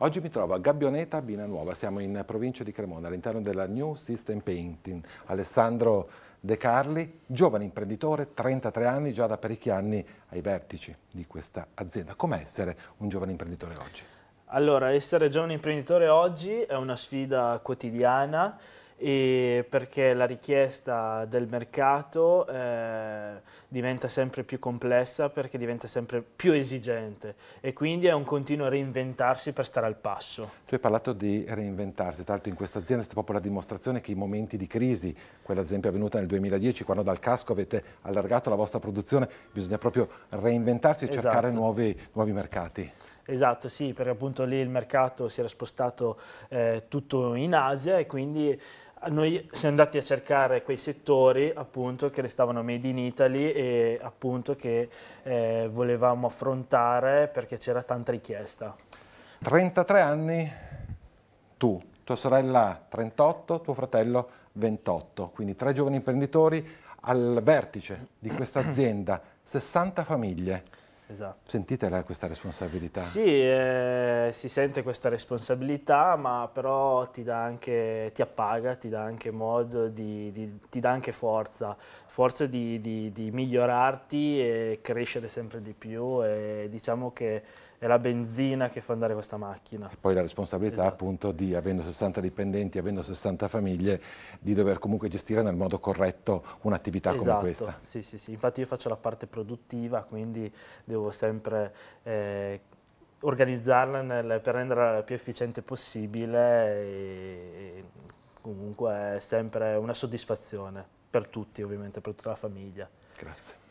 Oggi mi trovo a Gabbioneta, Bina Nuova, siamo in provincia di Cremona, all'interno della New System Painting. Alessandro De Carli, giovane imprenditore, 33 anni, già da parecchi anni ai vertici di questa azienda. Come essere un giovane imprenditore oggi? Allora, essere giovane imprenditore oggi è una sfida quotidiana, perché la richiesta del mercato eh, diventa sempre più complessa perché diventa sempre più esigente e quindi è un continuo reinventarsi per stare al passo. Tu hai parlato di reinventarsi, tra l'altro in questa azienda è stata proprio la dimostrazione che i momenti di crisi, quella ad esempio avvenuta nel 2010 quando dal casco avete allargato la vostra produzione, bisogna proprio reinventarsi e esatto. cercare nuovi, nuovi mercati. Esatto, sì, perché appunto lì il mercato si era spostato eh, tutto in Asia e quindi noi siamo andati a cercare quei settori appunto, che restavano made in Italy e appunto, che eh, volevamo affrontare perché c'era tanta richiesta. 33 anni tu, tua sorella 38, tuo fratello 28, quindi tre giovani imprenditori al vertice di questa azienda, 60 famiglie. Esatto. Sentite questa responsabilità? Sì, eh, si sente questa responsabilità, ma però ti, dà anche, ti appaga, ti dà anche modo, di, di, ti dà anche forza, forza di, di, migliorarti e crescere sempre di più e diciamo che è la benzina che fa andare questa macchina. E poi la responsabilità esatto. appunto di, avendo 60 dipendenti, avendo 60 famiglie, di dover comunque gestire nel modo corretto un'attività esatto. come questa. Sì, sì, sì, infatti io faccio la parte produttiva, quindi devo sempre... Eh, organizzarla nel, per renderla più efficiente possibile e, comunque è sempre una soddisfazione per tutti ovviamente, per tutta la famiglia. Grazie.